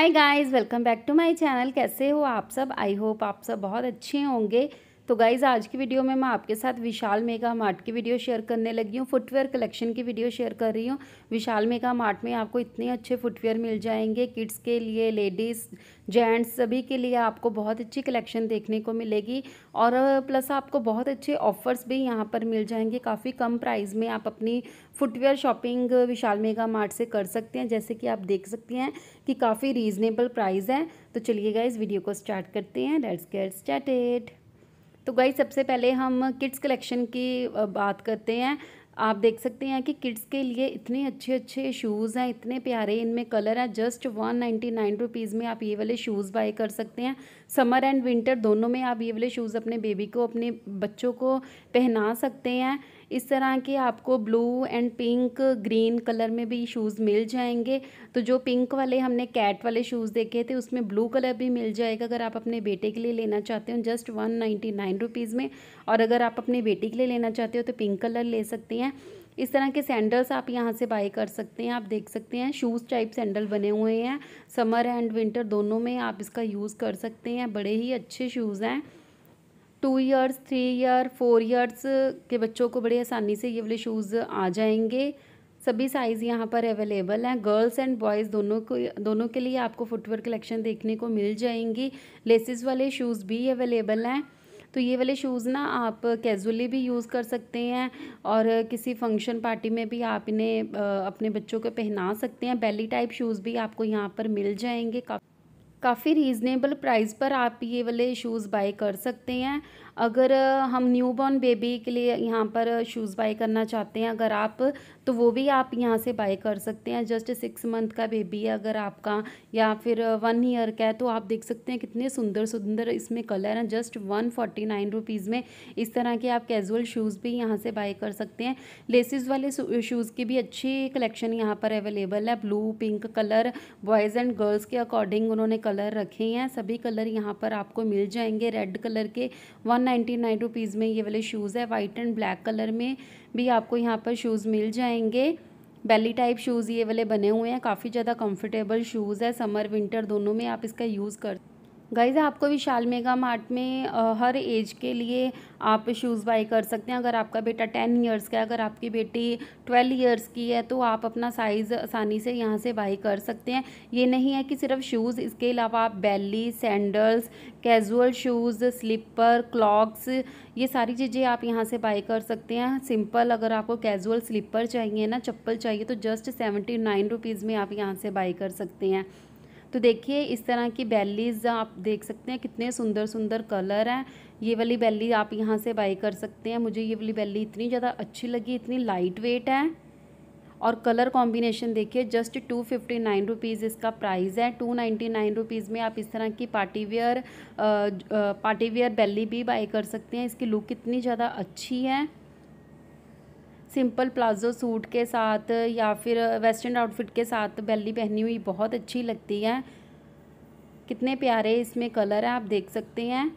hi guys welcome back to my channel कैसे हो आप सब आई होप आप सब बहुत अच्छे होंगे तो गाइज़ आज की वीडियो में मैं आपके साथ विशाल मेगा मार्ट की वीडियो शेयर करने लगी हूँ फुटवेयर कलेक्शन की वीडियो शेयर कर रही हूँ विशाल मेगा मार्ट में आपको इतने अच्छे फुटवेयर मिल जाएंगे किड्स के लिए लेडीज़ जेंट्स सभी के लिए आपको बहुत अच्छी कलेक्शन देखने को मिलेगी और प्लस आपको बहुत अच्छे ऑफ़र्स भी यहाँ पर मिल जाएंगे काफ़ी कम प्राइस में आप अपनी footwear shopping Vishal mega mart से कर सकते हैं जैसे कि आप देख सकते हैं कि काफ़ी रीज़नेबल प्राइस है तो चलिए गाइज़ वीडियो को स्टार्ट करते हैं लेट्स गेट स्टार्टेड तो गाइज सबसे पहले हम किड्स कलेक्शन की बात करते हैं आप देख सकते हैं कि किड्स के लिए इतने अच्छे अच्छे शूज़ हैं इतने प्यारे इनमें कलर है just one ninety nine rupees में आप ये वाले शूज़ बाय कर सकते हैं समर एंड विंटर दोनों में आप ये वाले शूज़ अपने बेबी को अपने बच्चों को पहना सकते हैं इस तरह के आपको blue and pink green colour में भी शूज़ मिल जाएंगे तो जो पिंक वाले हमने कैट वाले शूज़ देखे थे उसमें ब्लू कलर भी मिल जाएगा अगर आप अपने बेटे के लिए लेना चाहते हो just one ninety nine rupees में और अगर आप अपने बेटे के लिए लेना चाहते हो तो पिंक कलर ले सकते हैं इस तरह के सैंडल्स आप यहाँ से बाई कर सकते हैं आप देख सकते हैं शूज़ टाइप सैंडल बने हुए हैं समर एंड विंटर दोनों में आप इसका यूज़ कर सकते हैं बड़े ही अच्छे शूज़ हैं two years three year four years के बच्चों को बड़ी आसानी से ये वाले शूज़ आ जाएंगे सभी साइज़ यहाँ पर अवेलेबल हैं गर्ल्स एंड बॉयज़ दोनों को दोनों के लिए आपको फुटवेयर कलेक्शन देखने को मिल जाएंगी लेसिस वाले शूज़ भी अवेलेबल हैं तो ये वाले शूज़ ना आप कैजुअली भी यूज़ कर सकते हैं और किसी फंक्शन पार्टी में भी आप इन्हें अपने बच्चों को पहना सकते हैं बेली टाइप शूज़ भी आपको यहाँ पर मिल जाएंगे काफ़ी काफ़ी रीज़नेबल प्राइस पर आप ये वाले शूज़ बाय कर सकते हैं अगर हम न्यू बॉर्न बेबी के लिए यहाँ पर शूज़ बाय करना चाहते हैं अगर आप तो वो भी आप यहाँ से बाय कर सकते हैं जस्ट सिक्स मंथ का बेबी है अगर आपका या फिर वन ईयर का है तो आप देख सकते हैं कितने सुंदर सुंदर इसमें कलर हैं just one forty nine rupees में इस तरह के आप कैजुअल शूज़ भी यहाँ से बाय कर सकते हैं लेसिस वाले शूज़ की भी अच्छी कलेक्शन यहाँ पर अवेलेबल है blue pink colour boys and girls के अकॉर्डिंग उन्होंने कलर रखे हैं सभी कलर यहाँ पर आपको मिल जाएंगे रेड कलर के वन नाइन्टी नाइन रुपीज़ में ये वाले शूज़ है वाइट एंड ब्लैक कलर में भी आपको यहाँ पर शूज़ मिल जाएंगे बेली टाइप शूज़ ये वाले बने हुए हैं काफ़ी ज़्यादा कंफर्टेबल शूज़ है समर विंटर दोनों में आप इसका यूज़ कर गाइज आपको विशाल मेगा मार्ट में हर एज के लिए आप शूज़ बाई कर सकते हैं अगर आपका बेटा टेन ईयर्स का है अगर आपकी बेटी ट्वेल्व ईयर्स की है तो आप अपना साइज़ आसानी से यहाँ से बाई कर सकते हैं ये नहीं है कि सिर्फ शूज़ इसके अलावा आप belly sandals casual shoes slipper clogs ये सारी चीज़ें आप यहाँ से बाई कर सकते हैं सिंपल अगर आपको कैजुअल स्लीपर चाहिए ना चप्पल चाहिए तो जस्ट सेवेंटी नाइन रुपीज़ में आप यहाँ से बाई कर सकते हैं तो देखिए इस तरह की बैलीज़ आप देख सकते हैं कितने सुंदर सुंदर कलर हैं ये वाली बैली आप यहाँ से बाई कर सकते हैं मुझे ये वाली बैली इतनी ज़्यादा अच्छी लगी इतनी लाइट वेट है और कलर कॉम्बिनेशन देखिए just two fifty nine rupees इसका प्राइस है टू नाइन्टी नाइन रुपीज़ में आप इस तरह की party wear party wear belly भी बाई कर सकते हैं इसकी लुक इतनी ज़्यादा अच्छी है सिंपल प्लाजो सूट के साथ या फिर वेस्टर्न आउटफिट के साथ बेली पहनी हुई बहुत अच्छी लगती है कितने प्यारे इसमें कलर है आप देख सकते हैं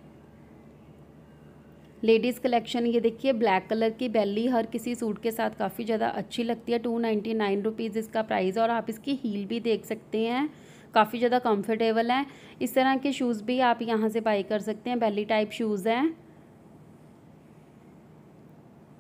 लेडीज़ कलेक्शन ये देखिए ब्लैक कलर की बेली हर किसी सूट के साथ काफ़ी ज़्यादा अच्छी लगती है टू नाइन्टी नाइन रुपीज़ इसका प्राइस और आप इसकी हील भी देख सकते हैं काफ़ी ज़्यादा कंफर्टेबल है इस तरह के शूज़ भी आप यहाँ से बाई कर सकते हैं बेली टाइप शूज़ हैं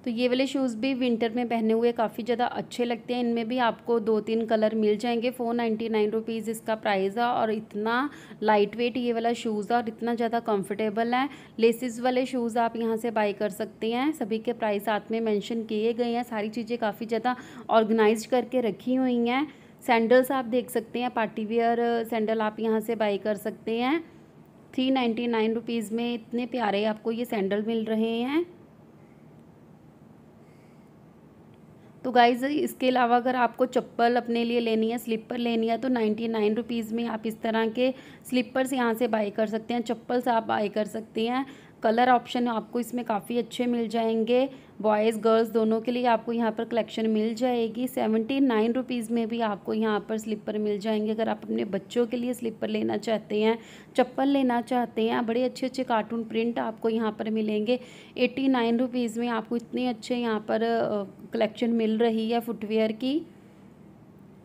तो ये वाले शूज़ भी विंटर में पहने हुए काफ़ी ज़्यादा अच्छे लगते हैं इनमें भी आपको दो तीन कलर मिल जाएंगे फ़ोर नाइन्टी नाइन रुपीज़ इसका प्राइस है और इतना लाइट वेट ये वाला शूज़ है और इतना ज़्यादा कंफर्टेबल है लेसिस वाले शूज़ आप यहाँ से बाई कर सकते हैं सभी के प्राइस साथ में मैंशन किए गए हैं सारी चीज़ें काफ़ी ज़्यादा ऑर्गेनाइज करके रखी हुई हैं सैंडल्स आप देख सकते हैं पार्टीवेयर सैंडल आप यहाँ से बाई कर सकते हैं थ्री नाइन्टी नाइन रुपीज़ में इतने प्यारे आपको ये सैंडल मिल रहे हैं तो गाइज़ इसके अलावा अगर आपको चप्पल अपने लिए लेनी है स्लीपर लेनी है तो नाइन्टी नाइन रुपीज़ में आप इस तरह के स्लीपर्स यहाँ से बाई कर सकते हैं चप्पल्स आप बाई कर सकते हैं कलर ऑप्शन आपको इसमें काफ़ी अच्छे मिल जाएंगे बॉयज़ गर्ल्स दोनों के लिए आपको यहाँ पर कलेक्शन मिल जाएगी सेवेंटी नाइन रुपीज़ में भी आपको यहाँ पर स्लीपर मिल जाएंगे अगर आप अपने बच्चों के लिए स्लीपर लेना चाहते हैं चप्पल लेना चाहते हैं बड़े अच्छे अच्छे कार्टून प्रिंट आपको यहाँ पर मिलेंगे एट्टी नाइन रुपीज़ में आपको इतने अच्छे यहाँ पर कलेक्शन मिल रही है फुटवेयर की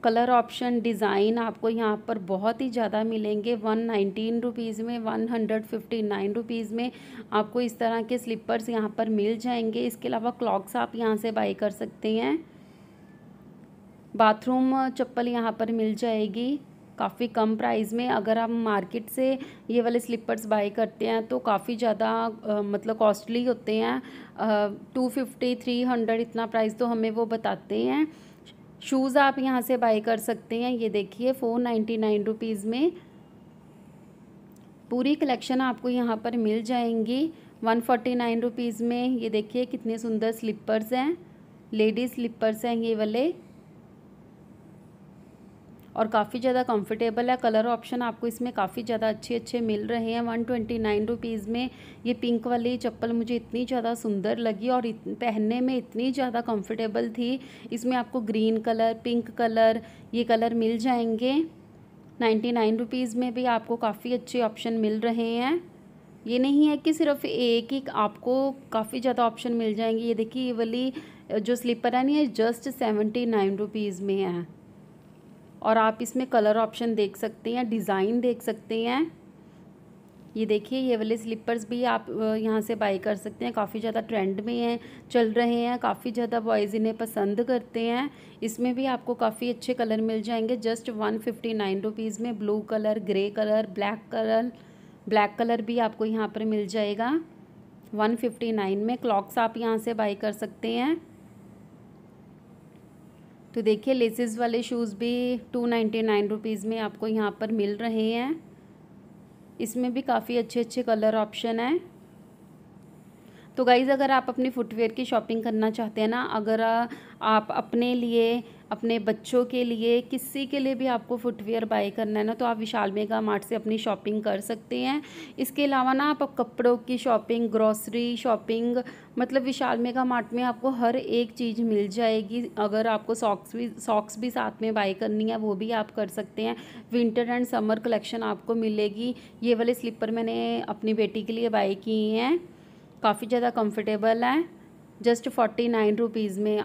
कलर ऑप्शन डिज़ाइन आपको यहाँ पर बहुत ही ज़्यादा मिलेंगे वन नाइनटीन रुपीज़ में one hundred fifty nine rupees में आपको इस तरह के स्लीपर्स यहाँ पर मिल जाएंगे इसके अलावा क्लॉक्स आप यहाँ से बाई कर सकते हैं बाथरूम चप्पल यहाँ पर मिल जाएगी काफ़ी कम प्राइस में अगर आप मार्केट से ये वाले स्लीपर्स बाई करते हैं तो काफ़ी ज़्यादा मतलब कॉस्टली होते हैं टू फिफ्टी थ्री हंड्रेड इतना प्राइस तो हमें वो बताते हैं शूज़ आप यहाँ से बाई कर सकते हैं ये देखिए फ़ोर नाइन्टी नाइन रुपीज़ में पूरी कलेक्शन आपको यहाँ पर मिल जाएंगी वन फोर्टी नाइन रुपीज़ में ये देखिए कितने सुंदर स्लीपर्स हैं लेडीज़ स्लीपर्स हैं ये वाले और काफ़ी ज़्यादा कंफर्टेबल है कलर ऑप्शन आपको इसमें काफ़ी ज़्यादा अच्छे अच्छे मिल रहे हैं वन ट्वेंटी नाइन रुपीज़ में ये पिंक वाली चप्पल मुझे इतनी ज़्यादा सुंदर लगी और पहनने में इतनी ज़्यादा कंफर्टेबल थी इसमें आपको ग्रीन कलर पिंक कलर ये कलर मिल जाएंगे नाइन्टी नाइन रुपीज़ में भी आपको काफ़ी अच्छे ऑप्शन मिल रहे हैं ये नहीं है कि सिर्फ एक ही आपको काफ़ी ज़्यादा ऑप्शन मिल जाएंगे ये देखिए ये वाली जो स्लीपर है ना ये जस्ट सेवेंटी नाइन रुपीज़ में है और आप इसमें कलर ऑप्शन देख सकते हैं डिज़ाइन देख सकते हैं ये देखिए ये वाले स्लीपर्स भी आप यहाँ से बाई कर सकते हैं काफ़ी ज़्यादा ट्रेंड में हैं चल रहे हैं काफ़ी ज़्यादा बॉयज़ इन्हें पसंद करते हैं इसमें भी आपको काफ़ी अच्छे कलर मिल जाएंगे just one fifty nine rupees में blue colour grey colour black colour black colour भी आपको यहाँ पर मिल जाएगा वन फिफ्टी नाइन में क्लॉक्स आप यहाँ से बाई कर सकते हैं तो देखिए लेसेस वाले शूज़ भी टू नाइन्टी नाइन रुपीज़ में आपको यहाँ पर मिल रहे हैं इसमें भी काफ़ी अच्छे अच्छे कलर ऑप्शन हैं तो गाइज़ अगर आप अपने फुटवेयर की शॉपिंग करना चाहते हैं ना अगर आप अपने लिए अपने बच्चों के लिए किसी के लिए भी आपको फुटवेयर बाय करना है ना तो आप विशाल मेगा मार्ट से अपनी शॉपिंग कर सकते हैं इसके अलावा ना आप कपड़ों की शॉपिंग ग्रॉसरी शॉपिंग मतलब विशाल मेगा मार्ट में आपको हर एक चीज़ मिल जाएगी अगर आपको सॉक्स भी सॉक्स भी साथ में बाय करनी है वो भी आप कर सकते हैं विंटर एंड समर कलेक्शन आपको मिलेगी ये वाले स्लीपर मैंने अपनी बेटी के लिए बाई किए हैं काफ़ी ज़्यादा कम्फर्टेबल हैं जस्ट फोर्टी नाइन रुपीज़ में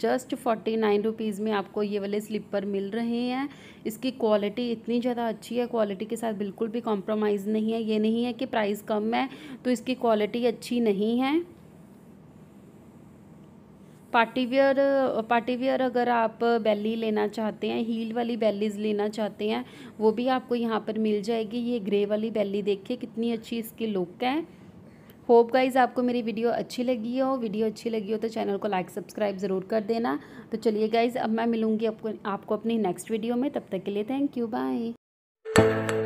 जस्ट फोर्टी नाइन रुपीज़ में आपको ये वाले स्लीपर मिल रहे हैं इसकी क्वालिटी इतनी ज़्यादा अच्छी है क्वालिटी के साथ बिल्कुल भी कॉम्प्रोमाइज़ नहीं है ये नहीं है कि प्राइस कम है तो इसकी क्वालिटी अच्छी नहीं है पार्टी वियर पार्टी वियर अगर आप बैली लेना चाहते हैं हील वाली बैलीज लेना चाहते हैं वो भी आपको यहाँ पर मिल जाएगी ये ग्रे वाली बैली देखिए कितनी अच्छी इसकी लुक है होप गाइज आपको मेरी वीडियो अच्छी लगी हो वीडियो अच्छी लगी हो तो चैनल को लाइक सब्सक्राइब ज़रूर कर देना तो चलिए गाइज अब मैं मिलूँगी आपको आपको अपनी नेक्स्ट वीडियो में तब तक के लिए थैंक यू बाय